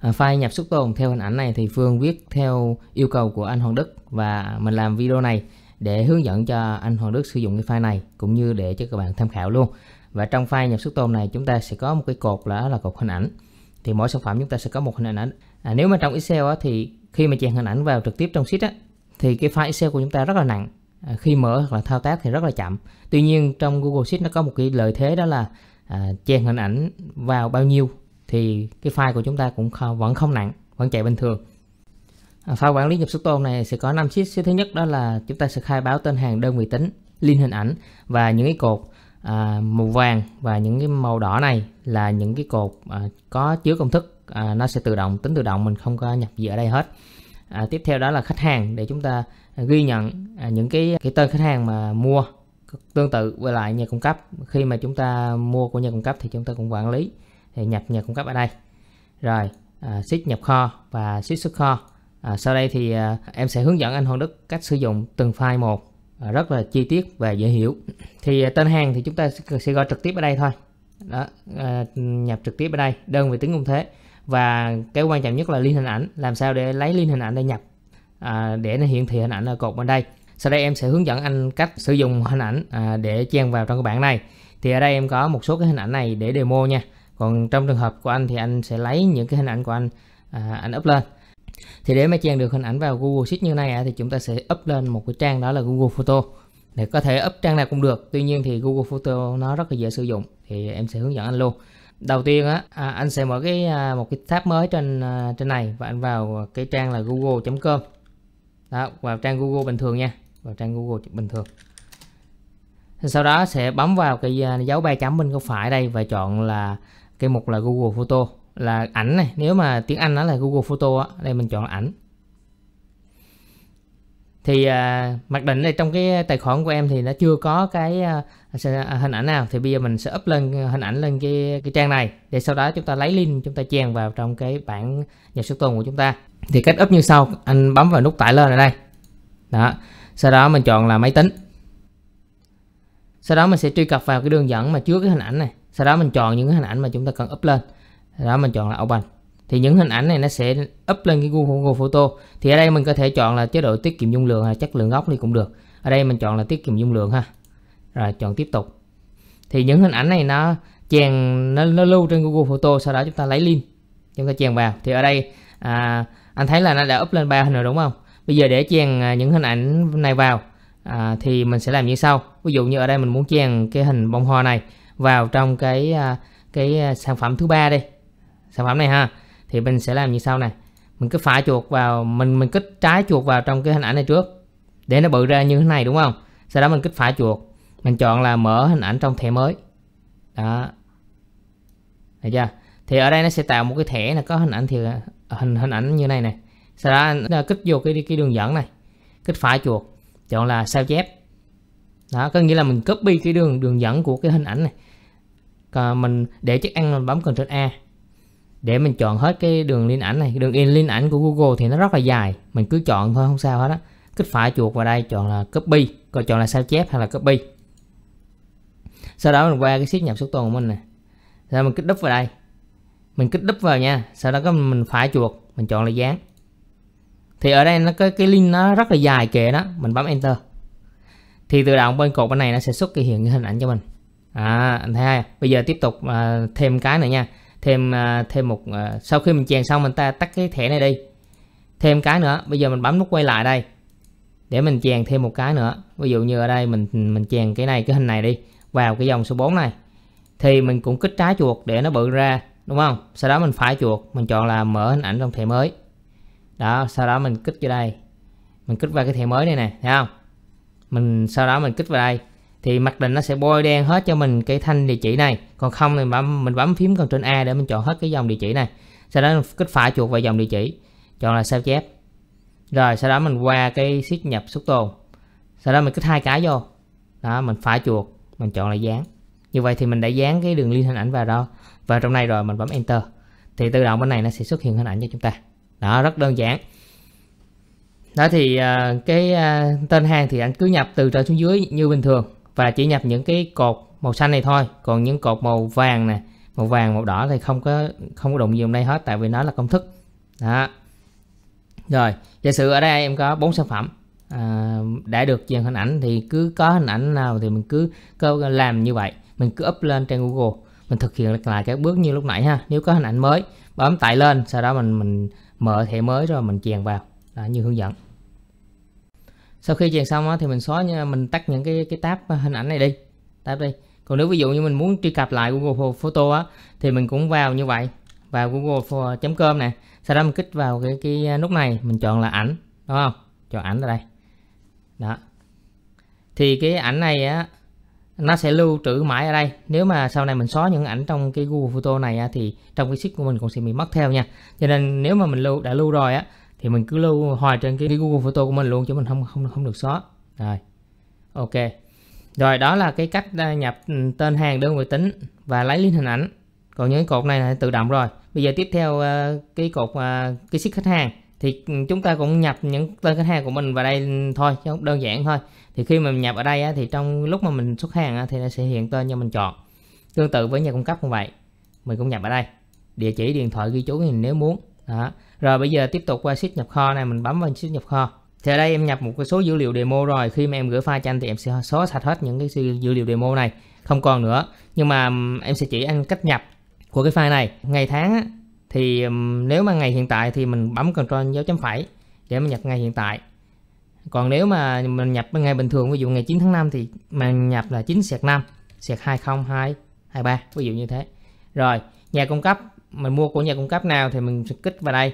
À, file nhập xuất tồn theo hình ảnh này thì Phương viết theo yêu cầu của anh Hoàng Đức và mình làm video này để hướng dẫn cho anh Hoàng Đức sử dụng cái file này cũng như để cho các bạn tham khảo luôn. Và trong file nhập xuất tồn này chúng ta sẽ có một cái cột là là cột hình ảnh. Thì mỗi sản phẩm chúng ta sẽ có một hình ảnh. À, nếu mà trong Excel á, thì khi mà chèn hình ảnh vào trực tiếp trong sheet á, thì cái file Excel của chúng ta rất là nặng. À, khi mở hoặc là thao tác thì rất là chậm. Tuy nhiên trong Google Sheet nó có một cái lợi thế đó là à, chèn hình ảnh vào bao nhiêu thì cái file của chúng ta cũng không, vẫn không nặng vẫn chạy bình thường à, file quản lý nhập xuất tôm này sẽ có 5 sheet sheet thứ nhất đó là chúng ta sẽ khai báo tên hàng đơn vị tính liên hình ảnh và những cái cột à, màu vàng và những cái màu đỏ này là những cái cột à, có chứa công thức à, nó sẽ tự động tính tự động mình không có nhập gì ở đây hết à, tiếp theo đó là khách hàng để chúng ta ghi nhận à, những cái cái tên khách hàng mà mua tương tự với lại nhà cung cấp khi mà chúng ta mua của nhà cung cấp thì chúng ta cũng quản lý thì nhập nhà cung cấp ở đây rồi à, ship nhập kho và ship xuất kho à, sau đây thì à, em sẽ hướng dẫn anh Hoàng Đức cách sử dụng từng file một à, rất là chi tiết và dễ hiểu thì à, tên hàng thì chúng ta sẽ, sẽ gọi trực tiếp ở đây thôi đó à, nhập trực tiếp ở đây đơn vị tính công thế và cái quan trọng nhất là liên hình ảnh làm sao để lấy liên hình ảnh để nhập à, để nó hiển thị hình ảnh ở cột bên đây sau đây em sẽ hướng dẫn anh cách sử dụng hình ảnh à, để chen vào trong cái bảng này thì ở đây em có một số cái hình ảnh này để demo nha còn trong trường hợp của anh thì anh sẽ lấy những cái hình ảnh của anh à, anh up lên thì để mà chèn được hình ảnh vào Google Sheet như này à, thì chúng ta sẽ up lên một cái trang đó là Google Photo để có thể up trang nào cũng được tuy nhiên thì Google Photo nó rất là dễ sử dụng thì em sẽ hướng dẫn anh luôn đầu tiên á à, anh sẽ mở cái à, một cái tab mới trên à, trên này và anh vào cái trang là google.com đó vào trang google bình thường nha vào trang google bình thường sau đó sẽ bấm vào cái à, dấu ba chấm bên góc phải đây và chọn là cái mục là Google Photo là ảnh này nếu mà tiếng Anh nó là Google Photo á đây mình chọn ảnh thì à, mặc định đây trong cái tài khoản của em thì nó chưa có cái à, à hình ảnh nào thì bây giờ mình sẽ up lên à, hình ảnh lên cái cái trang này để sau đó chúng ta lấy link chúng ta chèn vào trong cái bảng nhập số tuần của chúng ta thì cách up như sau anh bấm vào nút tải lên ở đây đó sau đó mình chọn là máy tính sau đó mình sẽ truy cập vào cái đường dẫn mà chứa cái hình ảnh này sau đó mình chọn những hình ảnh mà chúng ta cần up lên sau đó mình chọn là open thì những hình ảnh này nó sẽ up lên cái Google Photo thì ở đây mình có thể chọn là chế độ tiết kiệm dung lượng hay chất lượng góc thì cũng được ở đây mình chọn là tiết kiệm dung lượng ha rồi chọn tiếp tục thì những hình ảnh này nó chèn nó, nó lưu trên Google Photo sau đó chúng ta lấy link chúng ta chèn vào thì ở đây à, anh thấy là nó đã up lên ba hình rồi đúng không bây giờ để chèn à, những hình ảnh này vào à, thì mình sẽ làm như sau ví dụ như ở đây mình muốn chèn cái hình bông hoa này vào trong cái à, cái à, sản phẩm thứ ba đi sản phẩm này ha thì mình sẽ làm như sau này mình cứ phải chuột vào mình mình kích trái chuột vào trong cái hình ảnh này trước để nó bự ra như thế này đúng không sau đó mình kích phải chuột mình chọn là mở hình ảnh trong thẻ mới đó được chưa thì ở đây nó sẽ tạo một cái thẻ là có hình ảnh thì à, hình hình ảnh như này này sau đó nó kích vô cái cái đường dẫn này kích phải chuột chọn là sao chép đó có nghĩa là mình copy cái đường đường dẫn của cái hình ảnh này à, mình để chức ăn mình bấm Ctrl A để mình chọn hết cái đường liên ảnh này đường in liên ảnh của Google thì nó rất là dài mình cứ chọn thôi không sao hết á kích phải chuột vào đây chọn là copy còn chọn là sao chép hay là copy sau đó mình qua cái siết nhập số tuần của mình nè sau mình kích đúp vào đây mình kích đúp vào nha sau đó mình phải chuột mình chọn là dán thì ở đây nó cái cái link nó rất là dài kệ đó mình bấm enter thì tự động bên cột bên này nó sẽ xuất cái hiện cái hình ảnh cho mình à anh thấy hai bây giờ tiếp tục à, thêm cái nữa nha thêm à, thêm một à, sau khi mình chèn xong mình ta tắt cái thẻ này đi thêm cái nữa bây giờ mình bấm nút quay lại đây để mình chèn thêm một cái nữa ví dụ như ở đây mình mình chèn cái này cái hình này đi vào cái dòng số 4 này thì mình cũng kích trái chuột để nó bự ra đúng không sau đó mình phải chuột mình chọn là mở hình ảnh trong thẻ mới đó sau đó mình kích vô đây mình kích vào cái thẻ mới này nè thấy không mình sau đó mình kích vào đây thì mặc định nó sẽ bôi đen hết cho mình cái thanh địa chỉ này còn không thì mình bấm phím trên A để mình chọn hết cái dòng địa chỉ này sau đó kích phải chuột vào dòng địa chỉ chọn là sao chép rồi sau đó mình qua cái siết nhập xuất tồn sau đó mình kích hai cái vô đó mình phải chuột mình chọn là dán như vậy thì mình đã dán cái đường liên hình ảnh vào đó vào trong này rồi mình bấm enter thì tự động bên này nó sẽ xuất hiện hình ảnh cho chúng ta đó rất đơn giản đó thì uh, cái uh, tên hàng thì anh cứ nhập từ trên xuống dưới như bình thường và chỉ nhập những cái cột màu xanh này thôi còn những cột màu vàng nè màu vàng màu đỏ thì không có không có đụng gì vào đây hết tại vì nó là công thức đó rồi giả sử ở đây em có bốn sản phẩm à, đã được dàn hình ảnh thì cứ có hình ảnh nào thì mình cứ, cứ làm như vậy mình cứ up lên trên Google mình thực hiện lại các bước như lúc nãy ha nếu có hình ảnh mới bấm tải lên sau đó mình mình mở thẻ mới rồi mình chèn vào đó, như hướng dẫn sau khi chèn xong á, thì mình xóa mình tắt những cái cái tab à, hình ảnh này đi tab đi còn nếu ví dụ như mình muốn truy cập lại Google Photo á thì mình cũng vào như vậy vào google.com này, sau đó mình kích vào cái cái à, nút này mình chọn là ảnh đúng không chọn ảnh ở đây đó thì cái ảnh này á nó sẽ lưu trữ mãi ở đây nếu mà sau này mình xóa những ảnh trong cái Google Photo này á, thì trong cái sheet của mình cũng sẽ bị mất theo nha cho nên nếu mà mình lưu đã lưu rồi á thì mình cứ lưu hoài trên cái, Google Photo của mình luôn chứ mình không không không được xóa rồi ok rồi đó là cái cách à, nhập tên hàng đơn vị tính và lấy lên hình ảnh còn những cột này là tự động rồi bây giờ tiếp theo à, cái cột à, cái ship khách hàng thì chúng ta cũng nhập những tên khách hàng của mình vào đây thôi chứ không đơn giản thôi thì khi mà mình nhập ở đây thì trong lúc mà mình xuất hàng thì nó sẽ hiện tên cho mình chọn tương tự với nhà cung cấp cũng vậy mình cũng nhập ở đây địa chỉ điện thoại ghi chú thì nếu muốn đó rồi bây giờ tiếp tục qua sheet nhập kho này mình bấm vào sheet nhập kho. Thì ở đây em nhập một cái số dữ liệu demo rồi, khi mà em gửi file cho anh thì em sẽ xóa sạch hết những cái dữ liệu demo này, không còn nữa. Nhưng mà em sẽ chỉ anh cách nhập của cái file này, ngày tháng á, thì nếu mà ngày hiện tại thì mình bấm Ctrl dấu chấm phẩy để mình nhập ngày hiện tại. Còn nếu mà mình nhập ngày bình thường ví dụ ngày 9 tháng 5 thì mình nhập là 9 sẹt 5, sẹt 20223 ví dụ như thế. Rồi, nhà cung cấp mình mua của nhà cung cấp nào thì mình sẽ kích vào đây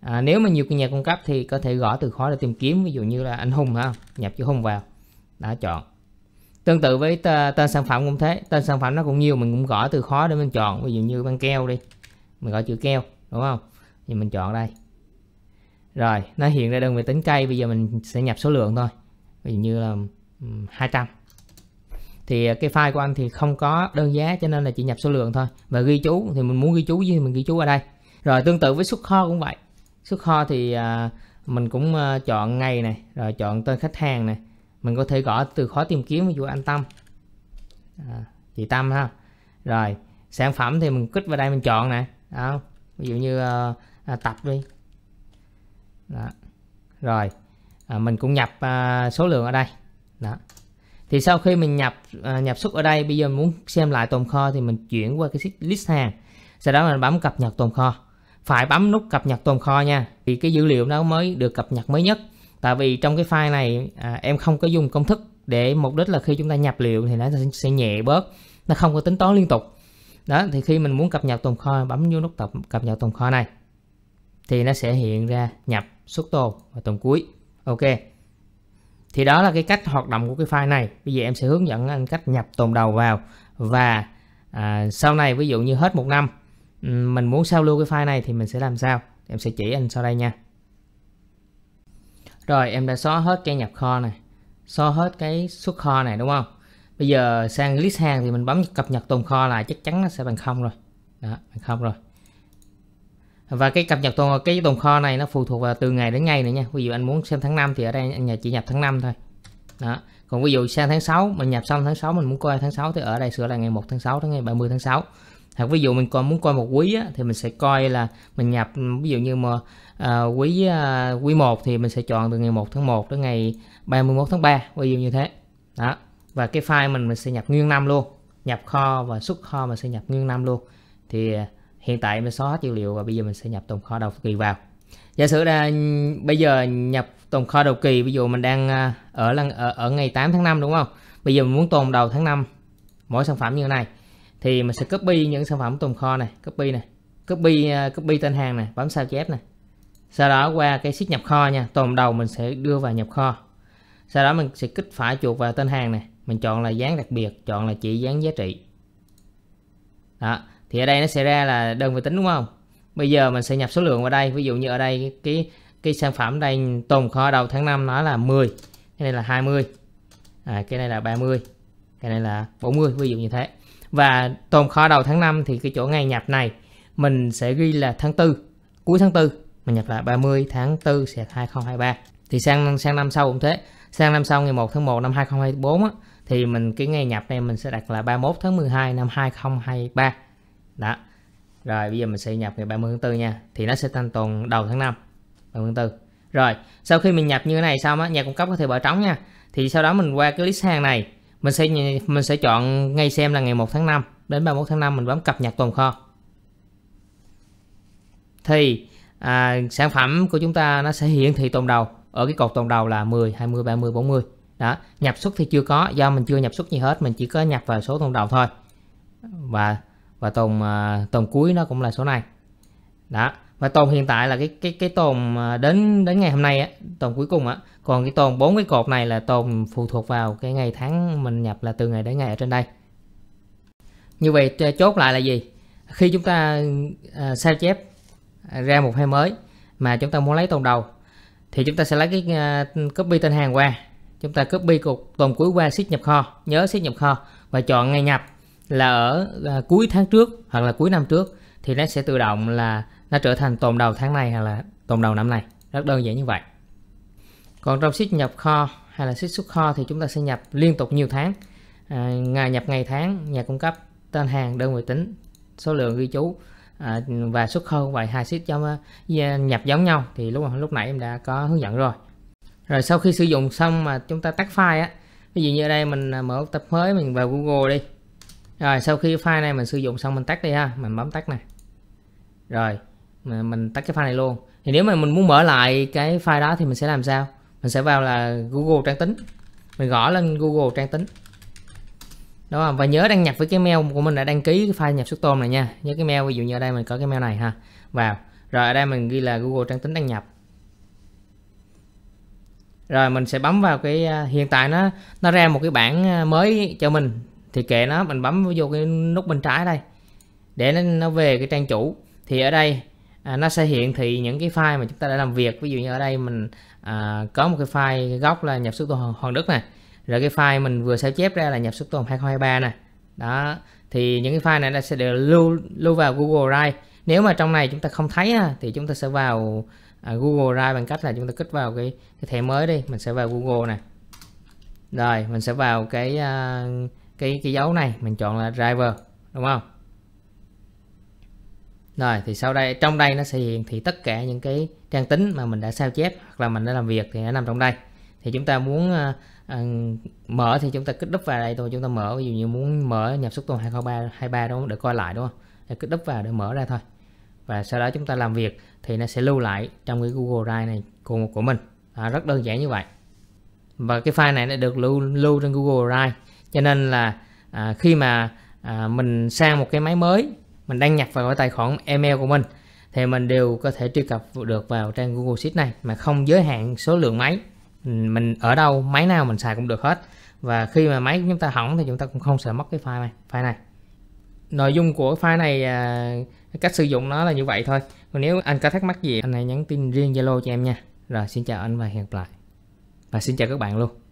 à, nếu mà nhiều nhà cung cấp thì có thể gõ từ khóa để tìm kiếm ví dụ như là anh hùng ha nhập chữ hùng vào đã chọn tương tự với tên sản phẩm cũng thế tên sản phẩm nó cũng nhiều mình cũng gõ từ khóa để mình chọn ví dụ như băng keo đi mình gõ chữ keo đúng không thì mình chọn đây rồi nó hiện ra đơn vị tính cây bây giờ mình sẽ nhập số lượng thôi ví dụ như là 200 thì à, cái file của anh thì không có đơn giá cho nên là chỉ nhập số lượng thôi và ghi chú thì mình muốn ghi chú gì thì mình ghi chú ở đây rồi tương tự với xuất kho cũng vậy xuất kho thì à, mình cũng à, chọn ngày này rồi chọn tên khách hàng này mình có thể gõ từ khóa tìm kiếm ví dụ anh Tâm à, chị Tâm ha rồi sản phẩm thì mình kích vào đây mình chọn này đó ví dụ như à, à, tập đi đó. rồi à, mình cũng nhập à, số lượng ở đây đó thì sau khi mình nhập à, nhập xuất ở đây bây giờ muốn xem lại tồn kho thì mình chuyển qua cái list hàng sau đó mình bấm cập nhật tồn kho phải bấm nút cập nhật tồn kho nha thì cái dữ liệu nó mới được cập nhật mới nhất tại vì trong cái file này à, em không có dùng công thức để mục đích là khi chúng ta nhập liệu thì nó sẽ nhẹ bớt nó không có tính toán liên tục đó thì khi mình muốn cập nhật tồn kho bấm vô nút tập cập nhật tồn kho này thì nó sẽ hiện ra nhập xuất tồn và tồn cuối ok thì đó là cái cách hoạt động của cái file này bây giờ em sẽ hướng dẫn anh cách nhập tồn đầu vào và à, sau này ví dụ như hết một năm Ừ, mình muốn sao lưu cái file này thì mình sẽ làm sao em sẽ chỉ anh sau đây nha rồi em đã xóa hết cái nhập kho này xóa hết cái xuất kho này đúng không bây giờ sang list hàng thì mình bấm cập nhật tồn kho là chắc chắn nó sẽ bằng không rồi đó bằng không rồi và cái cập nhật tồn cái tồn kho này nó phụ thuộc vào từ ngày đến ngày nữa nha ví dụ anh muốn xem tháng 5 thì ở đây anh nhà chỉ nhập tháng 5 thôi đó còn ví dụ sang tháng 6 mình nhập xong tháng 6 mình muốn coi tháng 6 thì ở đây sửa là ngày 1 tháng 6 đến ngày 30 tháng 6 hoặc ví dụ mình còn muốn coi một quý á, thì mình sẽ coi là mình nhập ví dụ như mà à, quý à, quý 1 thì mình sẽ chọn từ ngày 1 tháng 1 đến ngày 31 tháng 3 ví dụ như thế đó và cái file mình mình sẽ nhập nguyên năm luôn nhập kho và xuất kho mình sẽ nhập nguyên năm luôn thì à, hiện tại mình xóa hết dữ liệu và bây giờ mình sẽ nhập tồn kho đầu kỳ vào giả sử là bây giờ nhập tồn kho đầu kỳ ví dụ mình đang à, ở ở, ở ngày 8 tháng 5 đúng không bây giờ mình muốn tồn đầu tháng 5 mỗi sản phẩm như thế này thì mình sẽ copy những sản phẩm tồn kho này copy này copy à, copy tên hàng này bấm sao chép này sau đó qua cái sheet nhập kho nha tồn đầu mình sẽ đưa vào nhập kho sau đó mình sẽ kích phải chuột vào tên hàng này mình chọn là dán đặc biệt chọn là chỉ dán giá trị đó thì ở đây nó sẽ ra là đơn vị tính đúng không bây giờ mình sẽ nhập số lượng vào đây ví dụ như ở đây cái cái sản phẩm đây tồn kho đầu tháng 5 nó là 10 cái này là 20 à, cái này là 30 cái này là 40 ví dụ như thế và tồn kho đầu tháng 5 thì cái chỗ ngày nhập này mình sẽ ghi là tháng 4 cuối tháng 4 mình nhập lại 30 tháng 4 sẽ 2023 thì sang sang năm sau cũng thế sang năm sau ngày 1 tháng 1 năm 2024 á, thì mình cái ngày nhập này mình sẽ đặt là 31 tháng 12 năm 2023 đó rồi bây giờ mình sẽ nhập ngày 30 tháng 4 nha thì nó sẽ tăng tuần đầu tháng 5 30 tháng 4 rồi sau khi mình nhập như thế này xong á nhà cung cấp có thể bỏ trống nha thì sau đó mình qua cái list hàng này mình sẽ mình sẽ chọn ngay xem là ngày 1 tháng 5 đến 31 tháng 5 mình bấm cập nhật tồn kho thì à, sản phẩm của chúng ta nó sẽ hiển thị tồn đầu ở cái cột tồn đầu là 10 20 30 40 đó nhập xuất thì chưa có do mình chưa nhập xuất gì hết mình chỉ có nhập vào số tồn đầu thôi và và tồn à, tồn cuối nó cũng là số này đó và tồn hiện tại là cái cái cái tồn à, đến đến ngày hôm nay á, tồn cuối cùng á. Còn cái tồn bốn cái cột này là tồn phụ thuộc vào cái ngày tháng mình nhập là từ ngày đến ngày ở trên đây. Như vậy chốt lại là gì? Khi chúng ta à, sao chép ra một hay mới mà chúng ta muốn lấy tồn đầu thì chúng ta sẽ lấy cái uh, copy tên hàng qua chúng ta copy cột tồn cuối qua siết nhập kho nhớ siết nhập kho và chọn ngày nhập là ở uh, cuối tháng trước hoặc là cuối năm trước thì nó sẽ tự động là nó trở thành tồn đầu tháng này hay là tồn đầu năm này rất đơn giản như vậy còn trong siết nhập kho hay là siết xuất kho thì chúng ta sẽ nhập liên tục nhiều tháng à, ngày nhập ngày tháng nhà cung cấp tên hàng đơn vị tính số lượng ghi chú à, và xuất kho vậy hai siết giống à, nhập giống nhau thì lúc lúc nãy em đã có hướng dẫn rồi rồi sau khi sử dụng xong mà chúng ta tắt file á ví dụ như ở đây mình à, mở tập mới mình vào Google đi rồi sau khi file này mình sử dụng xong mình tắt đi ha mình bấm tắt nè rồi mình tắt cái file này luôn thì nếu mà mình muốn mở lại cái file đó thì mình sẽ làm sao mình sẽ vào là Google trang tính mình gõ lên Google trang tính đó và nhớ đăng nhập với cái mail của mình đã đăng ký cái file nhập xuất tôm này nha nhớ cái mail ví dụ như ở đây mình có cái mail này ha vào rồi ở đây mình ghi là Google trang tính đăng nhập rồi mình sẽ bấm vào cái à, hiện tại nó nó ra một cái bảng à, mới cho mình thì kệ nó mình bấm vô cái nút bên trái đây để nó, nó về cái trang chủ thì ở đây à, nó sẽ hiện thị những cái file mà chúng ta đã làm việc ví dụ như ở đây mình à, có một cái file gốc là nhập số tô Hoàng Đức này rồi cái file mình vừa sao chép ra là nhập số tô 2023 này đó thì những cái file này nó sẽ được lưu lưu vào Google Drive nếu mà trong này chúng ta không thấy thì chúng ta sẽ vào à, Google Drive bằng cách là chúng ta kích vào cái, cái thẻ mới đi mình sẽ vào Google này rồi mình sẽ vào cái à, cái cái dấu này mình chọn là driver đúng không rồi thì sau đây trong đây nó sẽ hiện thì tất cả những cái trang tính mà mình đã sao chép hoặc là mình đã làm việc thì nó nằm trong đây thì chúng ta muốn uh, mở thì chúng ta kích đúp vào đây thôi chúng ta mở ví dụ như muốn mở nhập xuất tuần 2023 đúng không để coi lại đúng không để kích đúp vào để mở ra thôi và sau đó chúng ta làm việc thì nó sẽ lưu lại trong cái Google Drive này của của mình à, rất đơn giản như vậy và cái file này nó được lưu lưu trên Google Drive cho nên là à, khi mà à, mình sang một cái máy mới mình đăng nhập vào tài khoản email của mình thì mình đều có thể truy cập được vào trang Google Sheet này mà không giới hạn số lượng máy mình ở đâu máy nào mình xài cũng được hết và khi mà máy của chúng ta hỏng thì chúng ta cũng không sợ mất cái file này file này nội dung của file này à, cách sử dụng nó là như vậy thôi còn nếu anh có thắc mắc gì anh hãy nhắn tin riêng Zalo cho em nha rồi xin chào anh và hẹn gặp lại và xin chào các bạn luôn